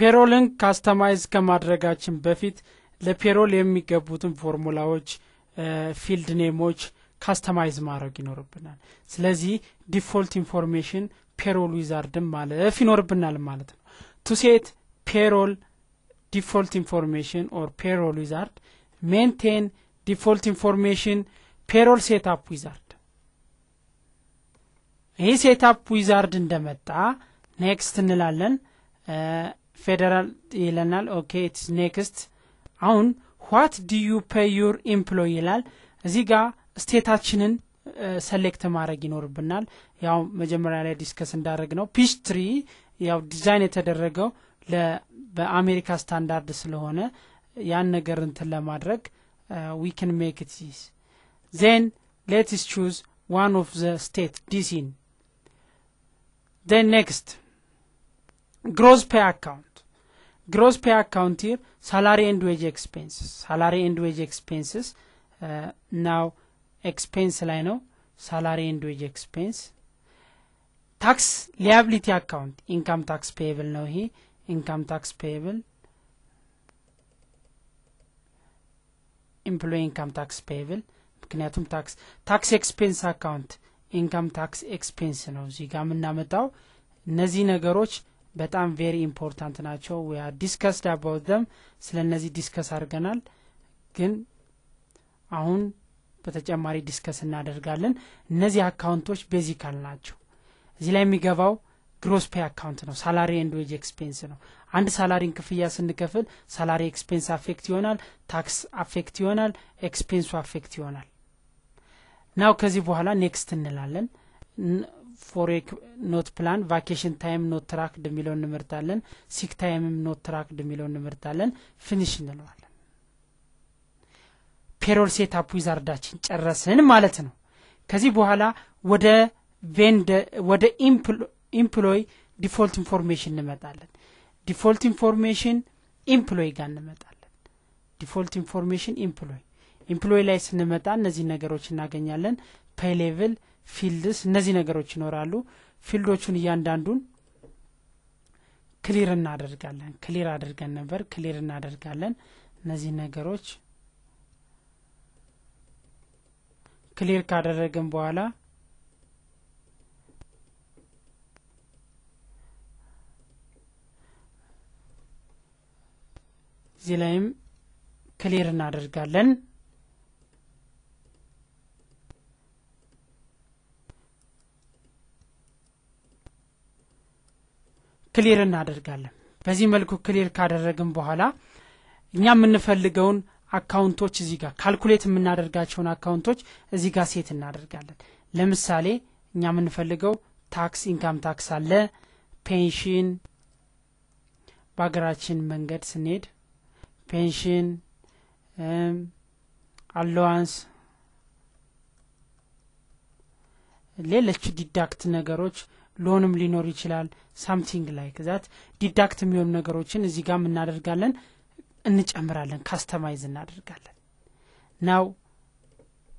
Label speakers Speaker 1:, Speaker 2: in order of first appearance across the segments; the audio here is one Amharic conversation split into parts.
Speaker 1: ፔሮልን ካስተማይዝ ከማድረጋችን በፊት ለፔሮል የሚገቡትን ፎርሙላዎች፣ ፊልድ ኔሞች ካስተማይዝ ማድረግ ይኖርብናል። ስለዚህ ዲፎልት ኢንፎርሜሽን ፔሮል ዊዛርድን ማለፍ ይኖርብናል ማለት ነው። ቱሴት ፔሮል ዲፎልት ኢንፎርሜሽን ኦር ፔሮል ዊዛርድ ሜንቴን ዲፎልት ኢንፎርሜሽን ፔሮል ሴትፕ ዊዛርድ። ይህ ሴትፕ ዊዛርድ እንደመጣ ኔክስት እንላለን። ፌዴራል ይለናል። ኦኬ ኢትስ ኔክስት። አሁን ዋት ዲዩ ፔይ ዩር ኤምፕሎይ ይላል። እዚህ ጋር ስቴታችንን ሰሌክት ማድረግ ይኖርብናል። ያው መጀመሪያ ላይ ዲስከስ እንዳደረግ ነው ፒች ትሪ ያው ዲዛይን የተደረገው በአሜሪካ ስታንዳርድ ስለሆነ ያን ነገር እንትን ለማድረግ ዊ ሜክ ኢት ዜን ሌትስ ቹዝ ዋን ኦፍ ዘ ስቴት ዲሲን ዜን ኔክስት ግሮዝ ፔ አካውንት gross pay account here salary and wage expenses salary and wage expenses uh, now expense ላይ ነው salary and wage expense ታክስ ሊያብሊቲ አካውንት ኢንካም ታክስ ፔብል ነው ይሄ ኢንካም ታክስ ፔብል ኤምፕሎይ ኢንካም ታክስ ፔብል ምክንያቱም ታክስ ታክስ ኤክስፔንስ አካውንት ኢንካም ታክስ ኤክስፔንስ ነው እዚህ ጋር የምናመጣው እነዚህ ነገሮች በጣም ቬሪ ኢምፖርታንት ናቸው ዲስከስ ዳባውት ስለ እነዚህ ዲስከስ አድርገናል ግን አሁን በተጨማሪ ዲስከስ እናደርጋለን እነዚህ አካውንቶች ቤዚካል ናቸው እዚህ ላይ የሚገባው ግሮስ ፔ አካውንት ነው ሳላሪ ኤንድ ዌጅ ኤክስፔንስ ነው አንድ ሳላሪን ክፍያ ስንከፍል ሳላሪ ኤክስፔንስ አፌክት ይሆናል ታክስ አፌክት ይሆናል ኤክስፔንሱ አፌክት ይሆናል ናው ከዚህ በኋላ ኔክስት እንላለን ፎሬክ ኖት ፕላን ቫኬሽን ታይም ኖት ትራክድ የሚለው እንመርጣለን ሲክ ታይምም ኖት ትራክድ የሚለው እንመርጣለን ፊኒሽ እንለዋለን ፔሮል ሴታፕ ዊዛርዳችን ጨረስን ማለት ነው ከዚህ በኋላ ወደ ቬንደ ወደ ኢምፕሎይ ዲፎልት ኢንፎርሜሽን እንመጣለን ዲፎልት ኢንፎርሜሽን ኢምፕሎይ ጋር እንመጣለን ዲፎልት ኢንፎርሜሽን ኢምፕሎይ ኢምፕሎይ ላይ ስንመጣ እነዚህ ነገሮች እናገኛለን ፔይ ሌቭል ፊልድስ እነዚህ ነገሮች ይኖራሉ ፊልዶቹን እያንዳንዱን ክሊር እናደርጋለን ክሊር አድርገን ነበር ክሊር እናደርጋለን እነዚህ ነገሮች ክሊር ካደረግን በኋላ እዚህ ላይም ክሊር እናደርጋለን ክሊር እናደርጋለን። በዚህ መልኩ ክሊር ካደረግን በኋላ እኛ የምንፈልገውን አካውንቶች እዚህ ጋር ካልኩሌት የምናደርጋቸውን አካውንቶች እዚህ ጋር ሴት እናደርጋለን። ለምሳሌ እኛ የምንፈልገው ታክስ ኢንካም ታክስ አለ፣ ፔንሽን በሀገራችን መንገድ ስንሄድ ፔንሽን፣ አለዋንስ ሌሎች ዲዳክት ነገሮች ሎንም ሊኖር ይችላል ሳምቲንግ ላይክ ዛት ዲዳክት የሚሆኑ ነገሮችን እዚህ ጋም እናደርጋለን እንጨምራለን ካስተማይዝ እናደርጋለን ናው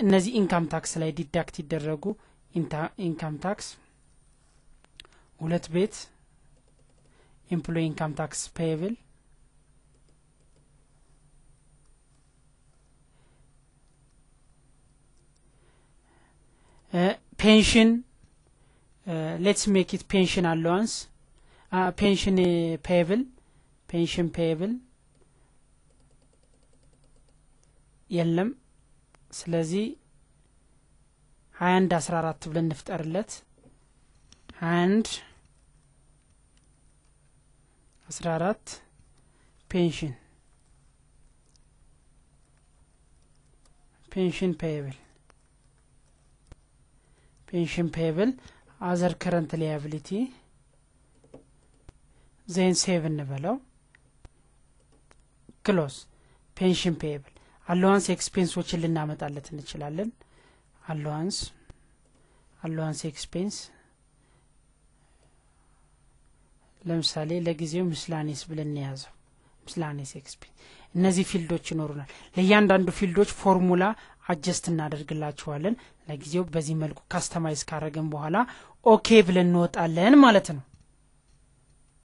Speaker 1: እነዚህ ኢንካም ታክስ ላይ ዲዳክት ይደረጉ ኢንካም ታክስ ሁለት ቤት ኤምፕሎ ኢንካም ታክስ ፔብል ፔንሽን ሌትስ ሜክ ኢት ፔንሽን አለዋንስ ፔንሽን ፔብል ፔንሽን ፔብል የለም ስለዚህ ሀያ አንድ አስራ አራት ብለን እንፍጠርለት ሀያ አንድ አስራ አራት ፔንሽን ፔንሽን ፔብል ፔንሽን ፔብል አዘር ከረንት ሊያብሊቲ ዜን ሴቭ እንበለው ክሎስ ፔንሽን ፔብል አለዋንስ ኤክስፔንሶችን ልናመጣለት እንችላለን አለዋንስ አለዋንስ ኤክስፔንስ ለምሳሌ ለጊዜው ምስላኔስ ብለን እንያዘው ምስላኔስ ኤክስፔንስ እነዚህ ፊልዶች ይኖሩናል። ለእያንዳንዱ ፊልዶች ፎርሙላ አጀስት እናደርግላችኋለን። ለጊዜው በዚህ መልኩ ካስተማይዝ ካረግን በኋላ ኦኬ ብለን እንወጣለን ማለት ነው።